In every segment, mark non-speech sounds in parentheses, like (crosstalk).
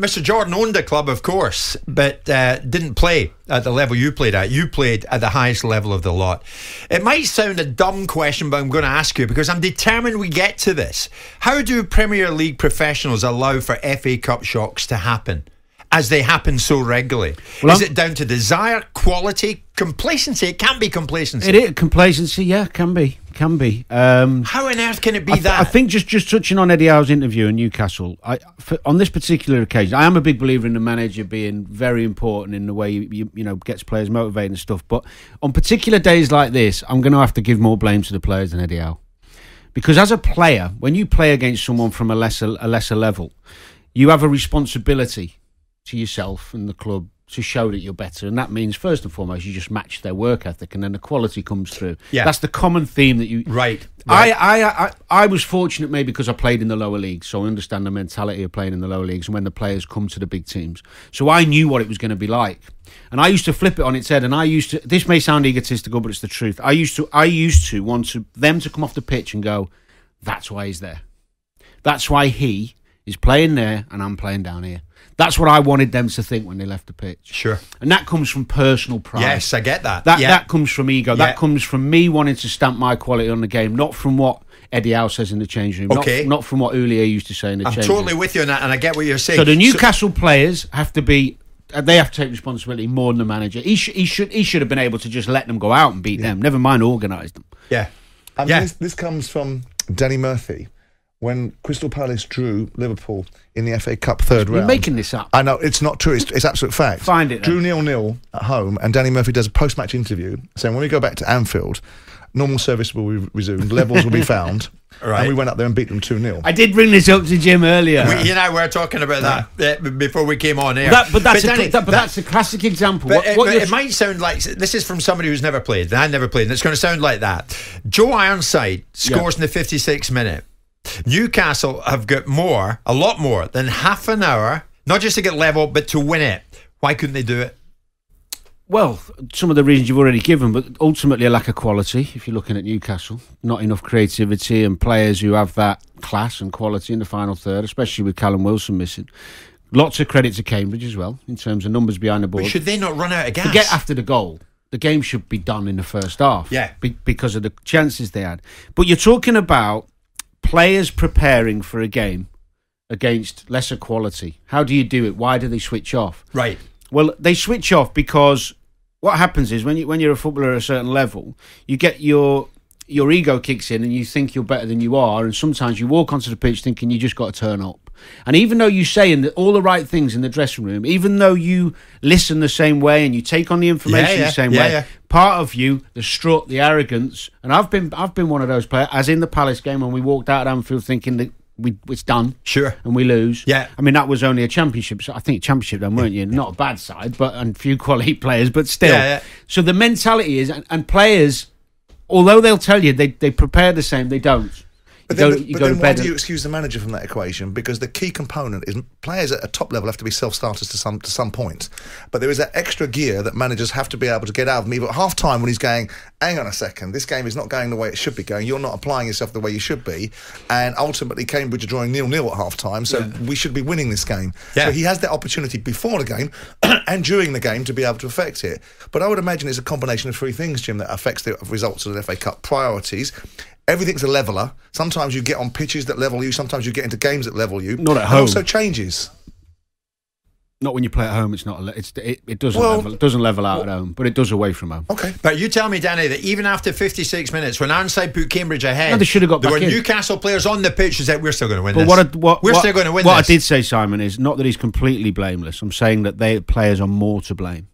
Mr. Jordan owned the club, of course, but uh, didn't play at the level you played at. You played at the highest level of the lot. It might sound a dumb question, but I'm going to ask you because I'm determined we get to this. How do Premier League professionals allow for FA Cup shocks to happen? as they happen so regularly? Well, is I'm, it down to desire, quality, complacency? It can be complacency. It is complacency, yeah, can be can be. Um, How on earth can it be I th- that? I think just just touching on Eddie Howe's interview in Newcastle, I, for, on this particular occasion, I am a big believer in the manager being very important in the way you, you, you know gets players motivated and stuff. But on particular days like this, I'm going to have to give more blame to the players than Eddie Howe, because as a player, when you play against someone from a lesser a lesser level, you have a responsibility to yourself and the club to show that you're better. And that means first and foremost you just match their work ethic, and then the quality comes through. Yeah, that's the common theme that you right. right. I, I I I was fortunate maybe because I played in the lower leagues, so I understand the mentality of playing in the lower leagues and when the players come to the big teams. So I knew what it was going to be like. And I used to flip it on its head, and I used to. This may sound egotistical, but it's the truth. I used to. I used to want to them to come off the pitch and go, "That's why he's there. That's why he He's playing there, and I'm playing down here. That's what I wanted them to think when they left the pitch. Sure. And that comes from personal pride. Yes, I get that. That yeah. that comes from ego. Yeah. That comes from me wanting to stamp my quality on the game, not from what Eddie Howe says in the change room. Okay. Not, not from what Ulier used to say in the I'm change totally room. totally with you on that, and I get what you're saying. So the Newcastle so players have to be. Uh, they have to take responsibility more than the manager. He, sh- he should he should have been able to just let them go out and beat yeah. them. Never mind organise them. Yeah, and yeah. This, this comes from Danny Murphy when Crystal Palace drew Liverpool in the FA Cup third You're round. You're making this up. I know it's not true. It's, it's absolute fact. Find it. Drew nil nil at home, and Danny Murphy does a post match interview saying, "When we go back to Anfield, normal service will be resumed, levels will be (laughs) found." Right. And we went up there and beat them 2 0. I did bring this up to Jim earlier. We, you know, we are talking about that uh, before we came on air. That, but, that's, but, a, that, but that, that's a classic example. But, what, what it, it might sound like this is from somebody who's never played, and I never played, and it's going to sound like that. Joe Ironside scores yeah. in the 56th minute. Newcastle have got more, a lot more than half an hour, not just to get level, but to win it. Why couldn't they do it? Well, some of the reasons you've already given, but ultimately a lack of quality. If you're looking at Newcastle, not enough creativity and players who have that class and quality in the final third, especially with Callum Wilson missing. Lots of credit to Cambridge as well in terms of numbers behind the board. should they not run out of gas? To get after the goal, the game should be done in the first half. Yeah, be- because of the chances they had. But you're talking about players preparing for a game against lesser quality. How do you do it? Why do they switch off? Right. Well, they switch off because what happens is when you when you're a footballer at a certain level, you get your your ego kicks in and you think you're better than you are, and sometimes you walk onto the pitch thinking you just got to turn up. And even though you say in the, all the right things in the dressing room, even though you listen the same way and you take on the information yeah, yeah, the same yeah, way, part of you, the strut, the arrogance, and I've been I've been one of those players. As in the Palace game when we walked out at Anfield thinking that we it's done. Sure. And we lose. Yeah. I mean that was only a championship. So I think championship then, weren't you? Not a bad side, but and few quality (laughs) players, but still. Yeah, yeah. So the mentality is, and, and players, although they'll tell you they they prepare the same, they don't. But then, go, but, then why do you excuse the manager from that equation? Because the key component is players at a top level have to be self-starters to some to some point. But there is that extra gear that managers have to be able to get out of me. even at half time when he's going, hang on a second, this game is not going the way it should be going. You're not applying yourself the way you should be. And ultimately Cambridge are drawing nil nil at half time, so yeah. we should be winning this game. Yeah. So he has that opportunity before the game (coughs) and during the game to be able to affect it. But I would imagine it's a combination of three things, Jim, that affects the results of the FA Cup priorities. Everything's a leveler. Sometimes you get on pitches that level you. Sometimes you get into games that level you. Not at home. also changes. Not when you play at home. It's not. It's, it, it doesn't well, level, it doesn't level out well, at home, but it does away from home. Okay, but you tell me, Danny, that even after 56 minutes, when Arnside put Cambridge ahead, no, they should have got. There were in. Newcastle players on the pitch is that "We're still going to win." But this. what, what we're what, still going to win. What this. I did say, Simon, is not that he's completely blameless. I'm saying that they players are more to blame.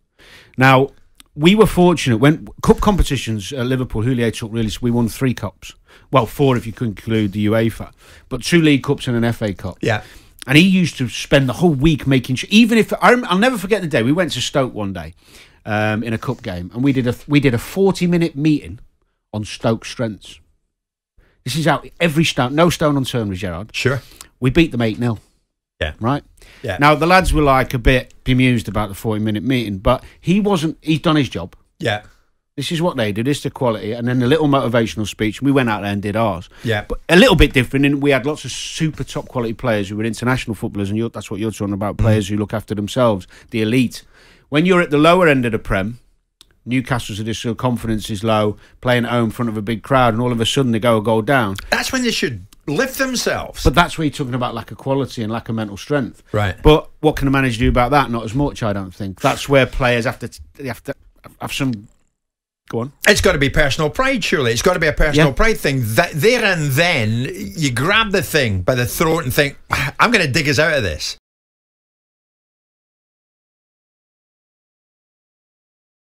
Now we were fortunate when cup competitions at Liverpool, Julia took really. We won three cups. Well, four if you include the UEFA, but two League Cups and an FA Cup. Yeah. And he used to spend the whole week making sure. Even if I, will never forget the day we went to Stoke one day um, in a cup game, and we did a we did a forty minute meeting on Stoke strengths. This is out every stone, no stone unturned with Gerard. Sure, we beat them eight 0 Yeah, right. Yeah. Now the lads were like a bit bemused about the forty minute meeting, but he wasn't. He's done his job. Yeah. This is what they do. This is the quality, and then a little motivational speech. We went out there and did ours. Yeah, but a little bit different. And we had lots of super top quality players who were international footballers, and that's what you're talking about. Mm. Players who look after themselves, the elite. When you're at the lower end of the prem, Newcastle's additional confidence is low, playing at home in front of a big crowd, and all of a sudden they go a goal down. That's when they should lift themselves. But that's where you're talking about lack of quality and lack of mental strength. Right. But what can a manager do about that? Not as much, I don't think. That's where players have to have to have some Go on. It's got to be personal pride, surely. It's got to be a personal yeah. pride thing. That there and then, you grab the thing by the throat and think, ah, "I'm going to dig us out of this."